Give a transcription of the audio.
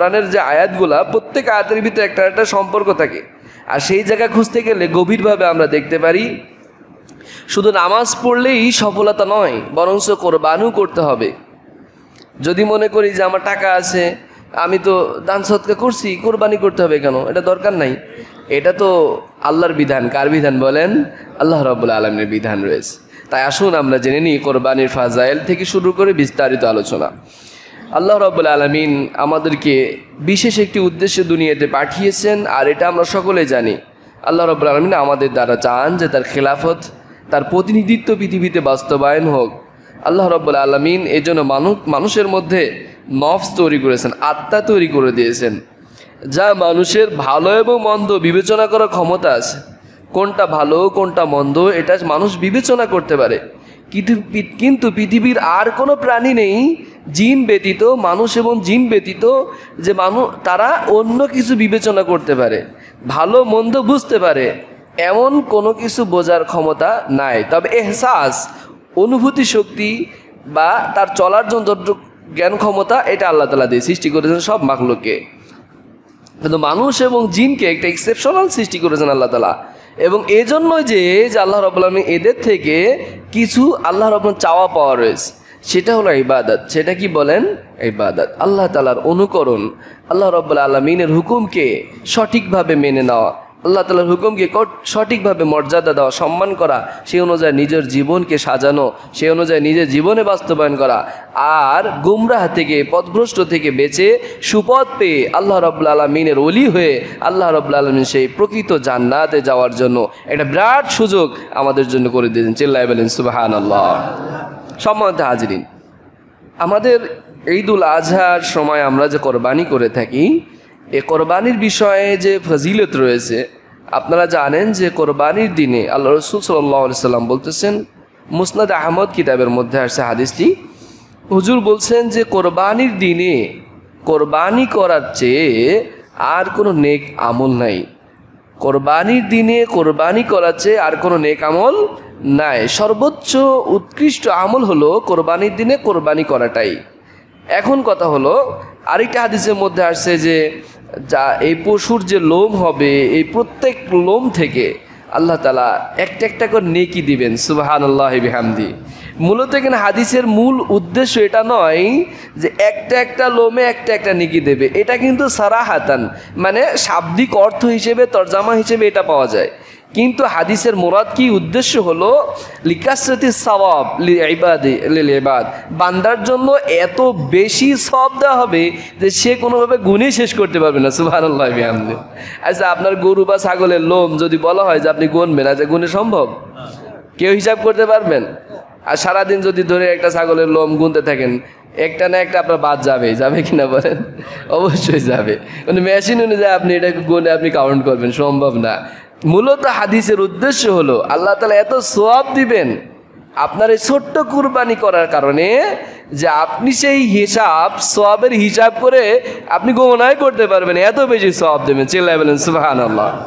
কোরআনের যে আয়াতগুলা প্রত্যেক আয়াতের ভিতরে একটা একটা সম্পর্ক থাকে আর সেই জায়গা খুঁজতে গেলে গভীরভাবে আমরা দেখতে পারি শুধু নামাজ পড়লেই সফলতা নয় বরঞ্চ কোরবানও করতে হবে যদি মনে করি যে আমার টাকা আছে আমি তো দান সৎকা করছি কোরবানি করতে হবে কেন এটা দরকার নাই এটা তো আল্লাহর বিধান কার বিধান বলেন আল্লাহ রবুল্লা আলমের বিধান রয়েছে তাই আসুন আমরা জেনে নিই কোরবানির ফাজাইল থেকে শুরু করে বিস্তারিত আলোচনা আল্লাহ রব্বুল আলমিন আমাদেরকে বিশেষ একটি উদ্দেশ্যে দুনিয়াতে পাঠিয়েছেন আর এটা আমরা সকলে জানি আল্লাহ রব্বুল আলমিন আমাদের দ্বারা চান যে তার খেলাফত তার প্রতিনিধিত্ব পৃথিবীতে বাস্তবায়ন হোক আল্লাহ রব্বুল আলমিন এজন্য মানুষ মানুষের মধ্যে নফস তৈরি করেছেন আত্মা তৈরি করে দিয়েছেন যা মানুষের ভালো এবং মন্দ বিবেচনা করার ক্ষমতা আছে কোনটা ভালো কোনটা মন্দ এটা মানুষ বিবেচনা করতে পারে কিন্তু পৃথিবীর আর কোনো প্রাণী নেই জিন ব্যতীত মানুষ এবং জিন ব্যতীত যে মানুষ তারা অন্য কিছু বিবেচনা করতে পারে ভালো মন্দ বুঝতে পারে এমন কোনো কিছু বোঝার ক্ষমতা নাই তবে এহসাস অনুভূতি শক্তি বা তার চলার জন্য জ্ঞান ক্ষমতা এটা আল্লাহ তালা দিয়ে সৃষ্টি করেছেন সব মাকলোকে কিন্তু মানুষ এবং জিনকে একটা এক্সেপশনাল সৃষ্টি করেছেন আল্লাহ তালা এবং এজন্যই যে আল্লাহ রব এদের থেকে কিছু আল্লাহর রকম চাওয়া পাওয়া রয়েছে সেটা হলো ইবাদত সেটা কি বলেন ইবাদত আল্লাহ তালার অনুকরণ আল্লাহ রব্বুল আলমিনের হুকুমকে সঠিকভাবে মেনে নেওয়া আল্লাহ তালার হুকুমকে সঠিকভাবে মর্যাদা দেওয়া সম্মান করা সে অনুযায়ী নিজের জীবনকে সাজানো সে অনুযায়ী নিজের জীবনে বাস্তবায়ন করা আর গুমরাহ থেকে পথভ্রষ্ট থেকে বেঁচে সুপথ পেয়ে আল্লাহ রবুল্লা আলমিনের অলি হয়ে আল্লাহ রবুল্লা আলমিন সেই প্রকৃত জান্নাতে যাওয়ার জন্য একটা বিরাট সুযোগ আমাদের জন্য করে দিয়েছেন চিল্লাই বলেন সুবাহান আল্লাহ সম্মানিত হাজরিন আমাদের ঈদুল আজহার সময় আমরা যে কোরবানি করে থাকি এ কোরবানির বিষয়ে যে ফজিলত রয়েছে আপনারা জানেন যে কোরবানির দিনে আল্লাহ রসুল সাল্লাহ সাল্লাম বলতেছেন মুসনাদ আহমদ কিতাবের মধ্যে আসছে হাদিসটি হুজুর বলছেন যে কোরবানির দিনে কোরবানি করার চেয়ে আর কোনো নেক আমল নাই কোরবানির দিনে কোরবানি করার চেয়ে আর কোনো নেক আমল নাই সর্বোচ্চ উৎকৃষ্ট আমল হলো কোরবানির দিনে কোরবানি করাটাই এখন কথা হলো আরেকটা হাদিসের মধ্যে আসছে যে যা এই পশুর যে লোম হবে এই প্রত্যেক লোম থেকে আল্লাহ তালা একটা একটা করে নেকি দিবেন সুবাহান আল্লাহ বিহামদি মূলত এখানে হাদিসের মূল উদ্দেশ্য এটা নয় যে একটা একটা লোমে একটা একটা নেকি দেবে এটা কিন্তু সারা হাতান মানে শাব্দিক অর্থ হিসেবে তরজামা হিসেবে এটা পাওয়া যায় কিন্তু হাদিসের মোরাদ কি উদ্দেশ্য হলো লিকাসতি সবাব লিবাদ বান্দার জন্য এত বেশি সব দেওয়া হবে যে সে কোনোভাবে গুণই শেষ করতে পারবে না সুবাহ আচ্ছা আপনার গরু বা ছাগলের লোম যদি বলা হয় যে আপনি গুনবেন আচ্ছা গুনে সম্ভব কেউ হিসাব করতে পারবেন আর সারাদিন যদি ধরে একটা ছাগলের লোম গুনতে থাকেন একটা না একটা আপনার বাদ যাবে যাবে কিনা বলেন অবশ্যই যাবে মানে মেশিন অনুযায়ী আপনি এটা গুনে আপনি কাউন্ট করবেন সম্ভব না মূলত হাদিসের উদ্দেশ্য হলো আল্লাহ তালা এত সোয়াব দিবেন আপনার এই ছোট্ট কুরবানি করার কারণে যে আপনি সেই হিসাব সোয়াবের হিসাব করে আপনি গোমনায় করতে পারবেন এত বেশি সোয়াব দেবেন চেল্লাই বলেন সুবাহ আল্লাহ